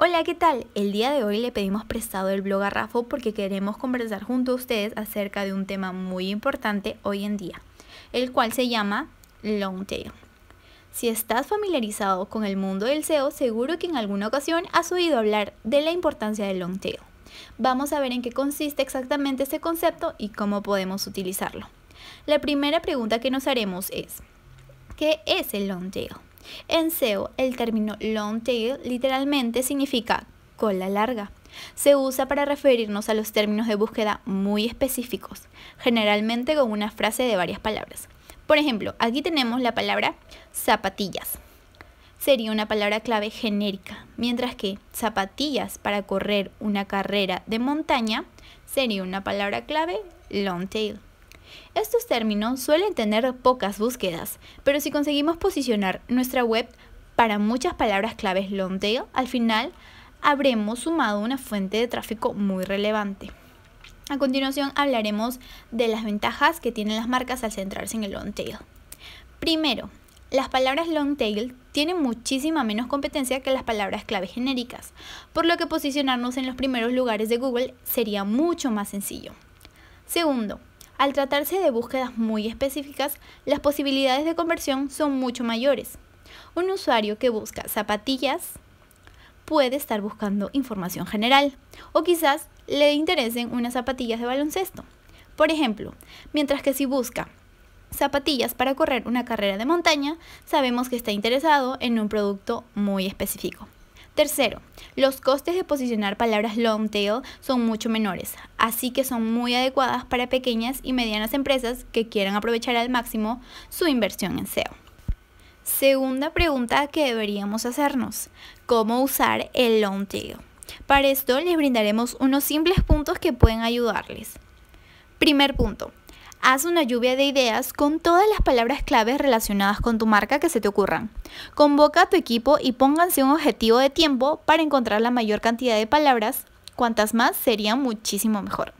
Hola, ¿qué tal? El día de hoy le pedimos prestado el blog a Rafa porque queremos conversar junto a ustedes acerca de un tema muy importante hoy en día, el cual se llama long tail. Si estás familiarizado con el mundo del SEO, seguro que en alguna ocasión has oído hablar de la importancia del long tail. Vamos a ver en qué consiste exactamente este concepto y cómo podemos utilizarlo. La primera pregunta que nos haremos es, ¿qué es el long tail? En SEO, el término long tail literalmente significa cola larga. Se usa para referirnos a los términos de búsqueda muy específicos, generalmente con una frase de varias palabras. Por ejemplo, aquí tenemos la palabra zapatillas. Sería una palabra clave genérica, mientras que zapatillas para correr una carrera de montaña sería una palabra clave long tail. Estos términos suelen tener pocas búsquedas, pero si conseguimos posicionar nuestra web para muchas palabras claves long tail, al final habremos sumado una fuente de tráfico muy relevante. A continuación hablaremos de las ventajas que tienen las marcas al centrarse en el long tail. Primero, las palabras long tail tienen muchísima menos competencia que las palabras claves genéricas, por lo que posicionarnos en los primeros lugares de Google sería mucho más sencillo. Segundo, al tratarse de búsquedas muy específicas, las posibilidades de conversión son mucho mayores. Un usuario que busca zapatillas puede estar buscando información general o quizás le interesen unas zapatillas de baloncesto. Por ejemplo, mientras que si busca zapatillas para correr una carrera de montaña, sabemos que está interesado en un producto muy específico. Tercero, los costes de posicionar palabras long tail son mucho menores, así que son muy adecuadas para pequeñas y medianas empresas que quieran aprovechar al máximo su inversión en SEO. Segunda pregunta que deberíamos hacernos, ¿cómo usar el long tail? Para esto les brindaremos unos simples puntos que pueden ayudarles. Primer punto, Haz una lluvia de ideas con todas las palabras claves relacionadas con tu marca que se te ocurran. Convoca a tu equipo y pónganse un objetivo de tiempo para encontrar la mayor cantidad de palabras. Cuantas más sería muchísimo mejor.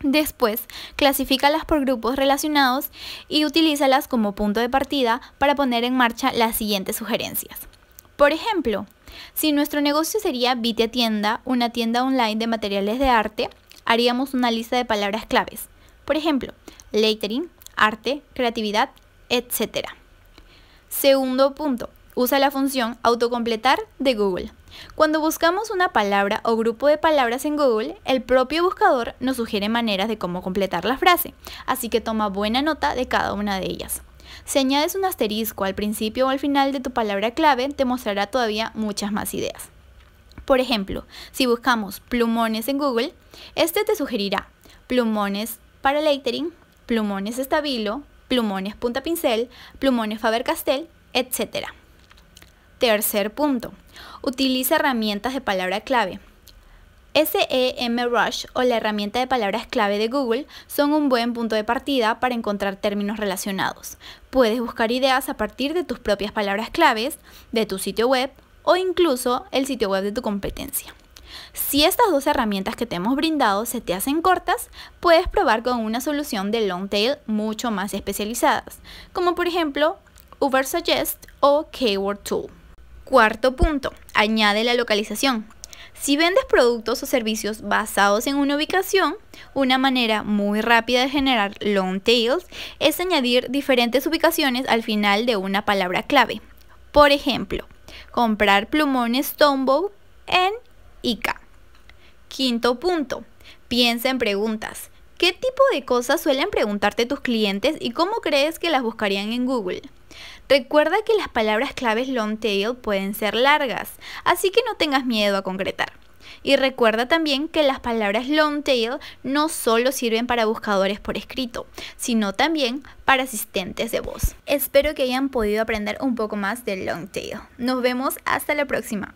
Después, clasifícalas por grupos relacionados y utilízalas como punto de partida para poner en marcha las siguientes sugerencias. Por ejemplo, si nuestro negocio sería Vite Tienda, una tienda online de materiales de arte, haríamos una lista de palabras claves por ejemplo, lettering, arte, creatividad, etc. Segundo punto, usa la función autocompletar de Google. Cuando buscamos una palabra o grupo de palabras en Google, el propio buscador nos sugiere maneras de cómo completar la frase, así que toma buena nota de cada una de ellas. Si añades un asterisco al principio o al final de tu palabra clave, te mostrará todavía muchas más ideas. Por ejemplo, si buscamos plumones en Google, este te sugerirá plumones para lettering, plumones estabilo, plumones punta pincel, plumones Faber-Castell, etc. Tercer punto, utiliza herramientas de palabra clave. E Rush o la herramienta de palabras clave de Google son un buen punto de partida para encontrar términos relacionados. Puedes buscar ideas a partir de tus propias palabras claves, de tu sitio web o incluso el sitio web de tu competencia. Si estas dos herramientas que te hemos brindado se te hacen cortas, puedes probar con una solución de long tail mucho más especializadas, como por ejemplo Ubersuggest o Keyword Tool. Cuarto punto, añade la localización. Si vendes productos o servicios basados en una ubicación, una manera muy rápida de generar long tails es añadir diferentes ubicaciones al final de una palabra clave. Por ejemplo, comprar plumones Tombow en y Quinto punto, piensa en preguntas. ¿Qué tipo de cosas suelen preguntarte tus clientes y cómo crees que las buscarían en Google? Recuerda que las palabras claves long tail pueden ser largas, así que no tengas miedo a concretar. Y recuerda también que las palabras long tail no solo sirven para buscadores por escrito, sino también para asistentes de voz. Espero que hayan podido aprender un poco más del long tail. Nos vemos hasta la próxima.